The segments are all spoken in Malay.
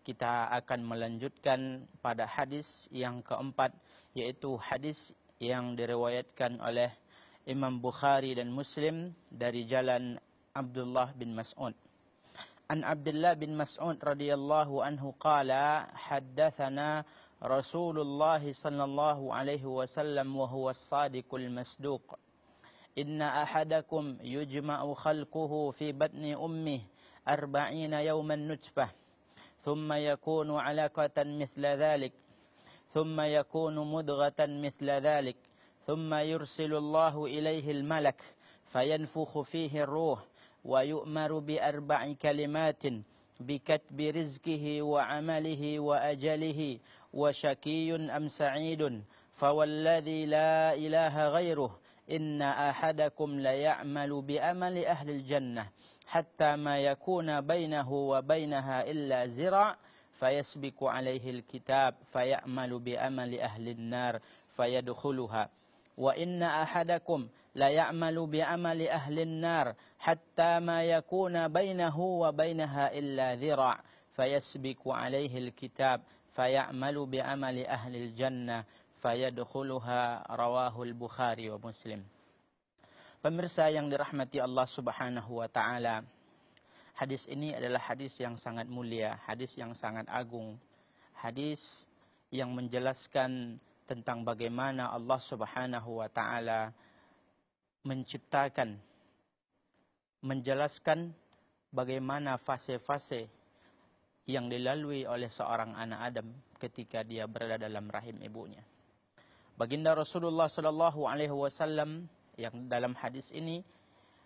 kita akan melanjutkan pada hadis yang keempat yaitu hadis yang diriwayatkan oleh Imam Bukhari dan Muslim dari jalan Abdullah bin Mas'ud. An Abdullah bin Mas'ud radhiyallahu anhu qala haddathana Rasulullah sallallahu alaihi wasallam wa huwa as-sadiqul masduq. Inna أحدكم يجمع خلقه fi بطن أمه 40 يوما نتفه ثم يكون علقة مثل ذلك ثم يكون مدغة مثل ذلك ثم يرسل الله إليه الملك فينفخ فيه الروح ويؤمر بأربع كلمات بكتب رزقه وعمله وأجله وشكي أم سعيد فوالذي لا إله غيره إن أحدكم ليعمل بأمل أهل الجنة حتى ما يكون بينه وبينها إلا زرع فيسبق عليه الكتاب فيعمل بأمل أهل النار فيدخلها وإن أحدكم ليعمل بأمل أهل النار حتى ما يكون بينه وبينها إلا ذراع فيسبق عليه الكتاب فيعمل بأمل أهل الجنة فيدخلها رواه البخاري ومسلم Pemirsa yang dirahmati Allah Subhanahu wa taala. Hadis ini adalah hadis yang sangat mulia, hadis yang sangat agung. Hadis yang menjelaskan tentang bagaimana Allah Subhanahu wa taala menciptakan menjelaskan bagaimana fase-fase yang dilalui oleh seorang anak Adam ketika dia berada dalam rahim ibunya. Baginda Rasulullah sallallahu alaihi wasallam yang dalam hadis ini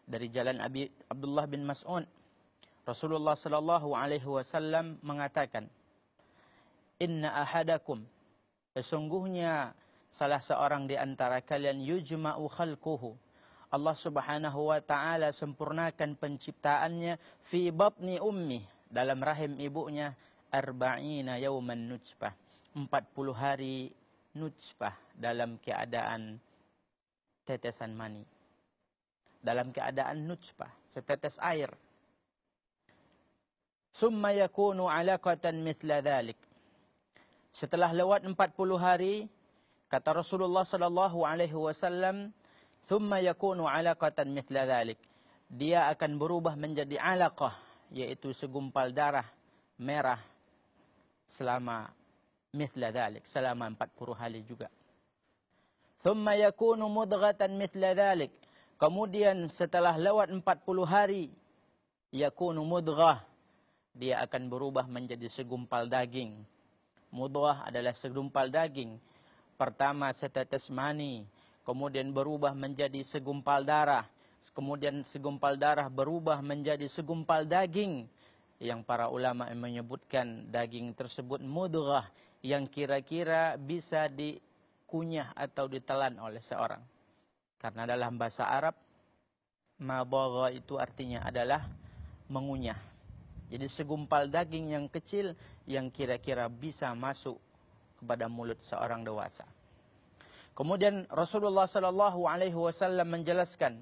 dari jalan Abi Abdullah bin Mas'ud Rasulullah sallallahu alaihi wasallam mengatakan Inna ahadakum sesungguhnya salah seorang di antara kalian yujma'u khalquhu Allah Subhanahu wa taala sempurnakan penciptaannya fi babni ummi dalam rahim ibunya arba'ina yawman nutfah 40 hari nutfah dalam keadaan tetesan mani. Dalam keadaan nutfah, setetes air. Summa yakunu alaqatan mithla dhalik. Setelah lewat 40 hari, kata Rasulullah sallallahu alaihi wasallam, "Tsumma yakunu alaqatan mithla dhalik." Dia akan berubah menjadi alaqah, yaitu segumpal darah merah selama mithla dhalik, selama 40 hari juga. ثم يكون مضغة مثل ذلك kemudian setelah lewat empat puluh hari yakunu mudghah dia akan berubah menjadi segumpal daging mudghah adalah segumpal daging pertama setetes mani kemudian berubah menjadi segumpal darah kemudian segumpal darah berubah menjadi segumpal daging yang para ulama menyebutkan daging tersebut mudghah yang kira-kira bisa di dikunyah atau ditelan oleh seorang. Karena dalam bahasa Arab, mabogha itu artinya adalah mengunyah. Jadi segumpal daging yang kecil yang kira-kira bisa masuk kepada mulut seorang dewasa. Kemudian Rasulullah sallallahu alaihi wasallam menjelaskan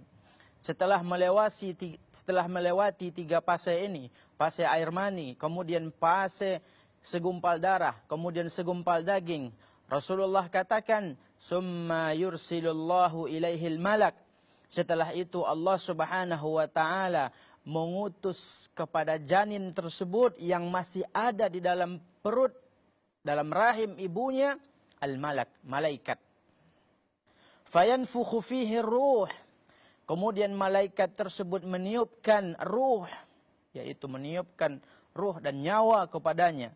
setelah melewati setelah melewati tiga fase ini, fase air mani, kemudian fase segumpal darah, kemudian segumpal daging, Rasulullah katakan, "Summa yursilullahu ilaihi malak Setelah itu Allah Subhanahu wa taala mengutus kepada janin tersebut yang masih ada di dalam perut dalam rahim ibunya al-malak, malaikat. Fayanfukhu fihi ruh. Kemudian malaikat tersebut meniupkan ruh yaitu meniupkan ruh dan nyawa kepadanya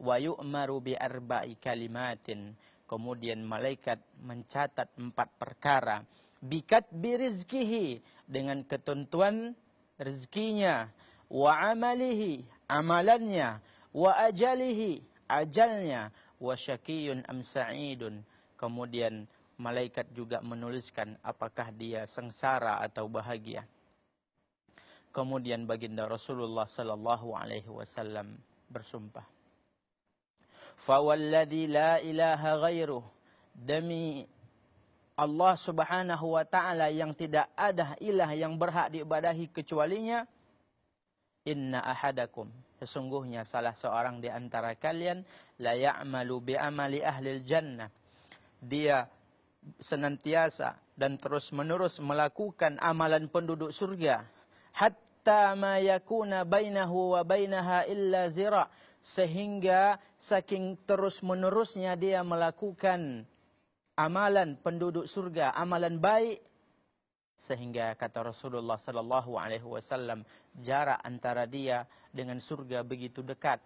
wa yu'maru bi arba'i kalimatin kemudian malaikat mencatat empat perkara bikat bi rizqihi dengan ketentuan rezekinya wa amalihi amalannya wa ajalihi ajalnya wa syaqiyun am sa'idun kemudian malaikat juga menuliskan apakah dia sengsara atau bahagia kemudian baginda Rasulullah sallallahu alaihi wasallam bersumpah fawalladhi la ilaha ghairuh demi Allah Subhanahu wa taala yang tidak ada ilah yang berhak diibadahi kecualinya inna ahadakum sesungguhnya salah seorang di antara kalian la ya'malu bi amali ahli jannah dia senantiasa dan terus menerus melakukan amalan penduduk surga hatta ma yakuna bainahu wa bainaha illa zira' sehingga saking terus menerusnya dia melakukan amalan penduduk surga, amalan baik sehingga kata Rasulullah sallallahu alaihi wasallam jarak antara dia dengan surga begitu dekat.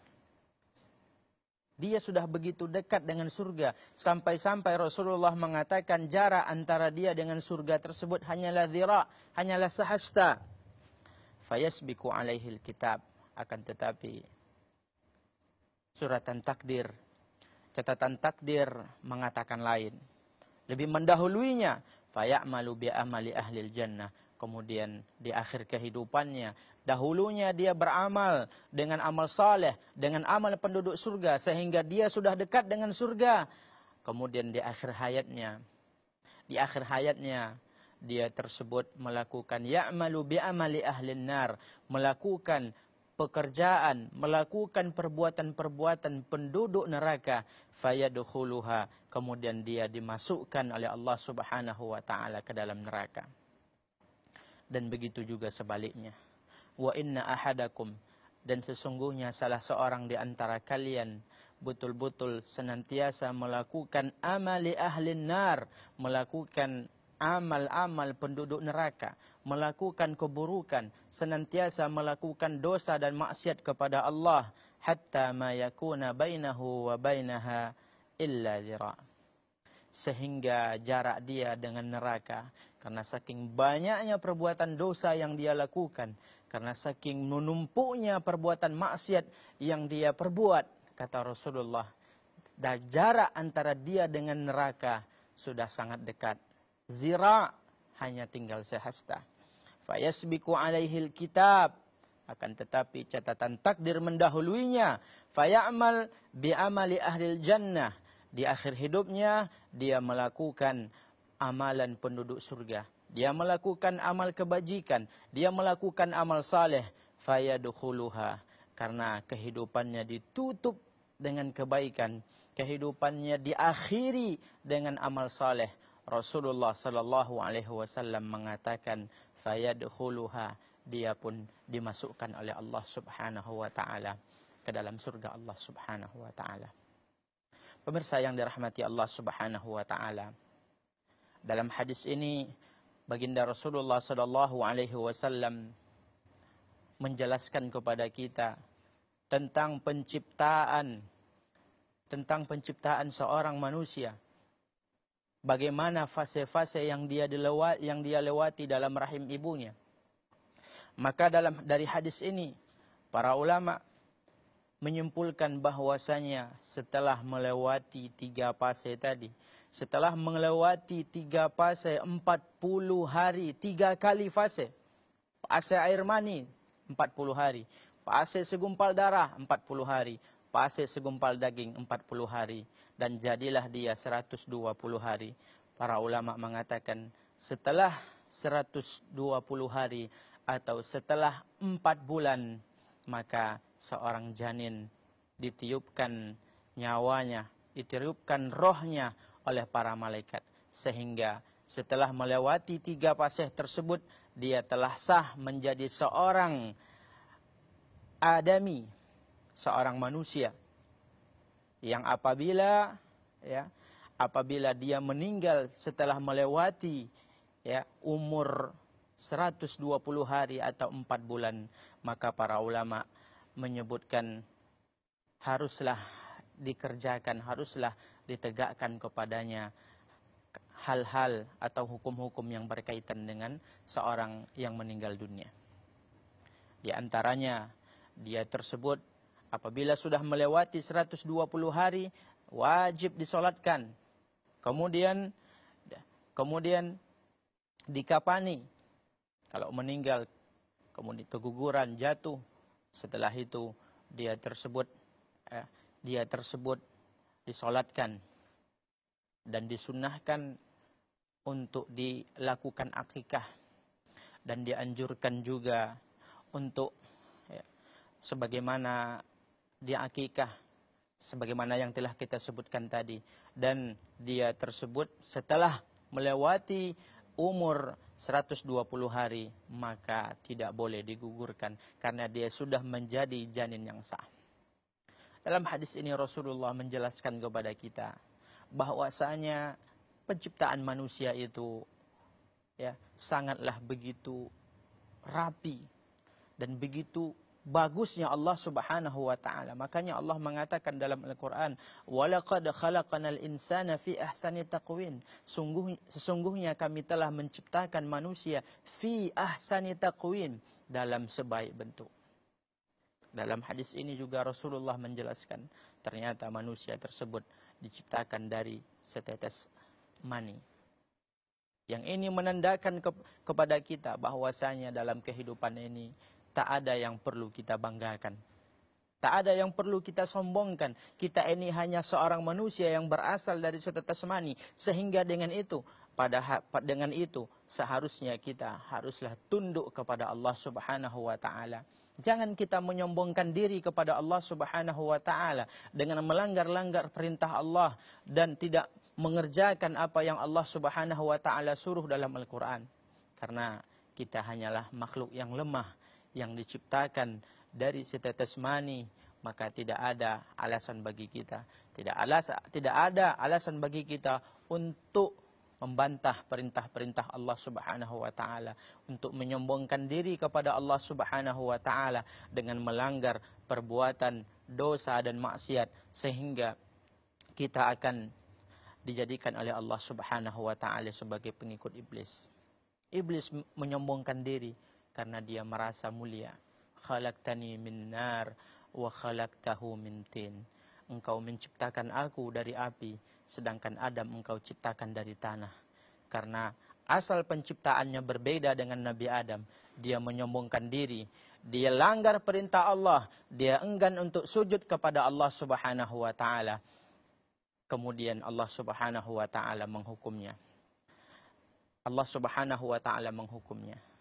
Dia sudah begitu dekat dengan surga sampai-sampai Rasulullah mengatakan jarak antara dia dengan surga tersebut hanyalah zira, hanyalah sehasta. Fayasbiku alaihi alkitab akan tetapi suratan takdir. Catatan takdir mengatakan lain. Lebih mendahuluinya, malubi amali ahli jannah. Kemudian di akhir kehidupannya, dahulunya dia beramal dengan amal saleh, dengan amal penduduk surga sehingga dia sudah dekat dengan surga. Kemudian di akhir hayatnya, di akhir hayatnya dia tersebut melakukan ya'malu bi'amali ahli nar, melakukan pekerjaan melakukan perbuatan-perbuatan penduduk neraka fayadkhuluha kemudian dia dimasukkan oleh Allah Subhanahu wa taala ke dalam neraka dan begitu juga sebaliknya wa inna ahadakum dan sesungguhnya salah seorang di antara kalian betul-betul senantiasa melakukan amali ahli nar melakukan amal-amal penduduk neraka melakukan keburukan senantiasa melakukan dosa dan maksiat kepada Allah hatta ma yakuna bainahu wa bainaha illa zira sehingga jarak dia dengan neraka karena saking banyaknya perbuatan dosa yang dia lakukan karena saking menumpuknya perbuatan maksiat yang dia perbuat kata Rasulullah dan jarak antara dia dengan neraka sudah sangat dekat zira hanya tinggal sehasta. Fayasbiku alaihi kitab akan tetapi catatan takdir mendahuluinya. Fayamal bi amali ahli jannah di akhir hidupnya dia melakukan amalan penduduk surga. Dia melakukan amal kebajikan, dia melakukan amal saleh fayadkhuluha karena kehidupannya ditutup dengan kebaikan, kehidupannya diakhiri dengan amal saleh. Rasulullah sallallahu alaihi wasallam mengatakan fayadkhuluha dia pun dimasukkan oleh Allah Subhanahu wa taala ke dalam surga Allah Subhanahu wa taala. Pemirsa yang dirahmati Allah Subhanahu wa taala. Dalam hadis ini baginda Rasulullah sallallahu alaihi wasallam menjelaskan kepada kita tentang penciptaan tentang penciptaan seorang manusia bagaimana fase-fase yang dia dilewat yang dia lewati dalam rahim ibunya maka dalam dari hadis ini para ulama menyimpulkan bahwasanya setelah melewati tiga fase tadi setelah melewati tiga fase empat puluh hari tiga kali fase fase air mani empat puluh hari fase segumpal darah 40 hari pasir segumpal daging 40 hari dan jadilah dia 120 hari. Para ulama mengatakan setelah 120 hari atau setelah 4 bulan maka seorang janin ditiupkan nyawanya, ditiupkan rohnya oleh para malaikat sehingga setelah melewati tiga pasih tersebut dia telah sah menjadi seorang adami seorang manusia yang apabila ya apabila dia meninggal setelah melewati ya umur 120 hari atau 4 bulan maka para ulama menyebutkan haruslah dikerjakan haruslah ditegakkan kepadanya hal-hal atau hukum-hukum yang berkaitan dengan seorang yang meninggal dunia di antaranya dia tersebut Apabila sudah melewati 120 hari, wajib disolatkan. Kemudian kemudian dikapani. Kalau meninggal, kemudian keguguran, jatuh. Setelah itu dia tersebut eh, dia tersebut disolatkan dan disunahkan untuk dilakukan akikah dan dianjurkan juga untuk ya, sebagaimana dia akikah sebagaimana yang telah kita sebutkan tadi dan dia tersebut setelah melewati umur 120 hari maka tidak boleh digugurkan karena dia sudah menjadi janin yang sah. Dalam hadis ini Rasulullah menjelaskan kepada kita bahwasanya penciptaan manusia itu ya sangatlah begitu rapi dan begitu bagusnya Allah Subhanahu wa taala. Makanya Allah mengatakan dalam Al-Qur'an, "Walaqad khalaqnal insana fi ahsani taqwin. Sungguh sesungguhnya kami telah menciptakan manusia fi ahsani taqwin dalam sebaik bentuk. Dalam hadis ini juga Rasulullah menjelaskan, ternyata manusia tersebut diciptakan dari setetes mani. Yang ini menandakan ke kepada kita bahwasanya dalam kehidupan ini tak ada yang perlu kita banggakan. Tak ada yang perlu kita sombongkan. Kita ini hanya seorang manusia yang berasal dari setetes mani. Sehingga dengan itu, pada ha, dengan itu seharusnya kita haruslah tunduk kepada Allah Subhanahu wa taala. Jangan kita menyombongkan diri kepada Allah Subhanahu wa taala dengan melanggar-langgar perintah Allah dan tidak mengerjakan apa yang Allah Subhanahu wa taala suruh dalam Al-Qur'an. Karena kita hanyalah makhluk yang lemah yang diciptakan dari setetes mani maka tidak ada alasan bagi kita tidak alas tidak ada alasan bagi kita untuk membantah perintah-perintah Allah Subhanahu wa taala untuk menyombongkan diri kepada Allah Subhanahu wa taala dengan melanggar perbuatan dosa dan maksiat sehingga kita akan dijadikan oleh Allah Subhanahu wa taala sebagai pengikut iblis iblis menyombongkan diri karena dia merasa mulia. Khalaqtani min nar wa tahu min tin. Engkau menciptakan aku dari api sedangkan Adam engkau ciptakan dari tanah. Karena asal penciptaannya berbeda dengan Nabi Adam, dia menyombongkan diri, dia langgar perintah Allah, dia enggan untuk sujud kepada Allah Subhanahu wa taala. Kemudian Allah Subhanahu wa taala menghukumnya. Allah Subhanahu wa taala menghukumnya.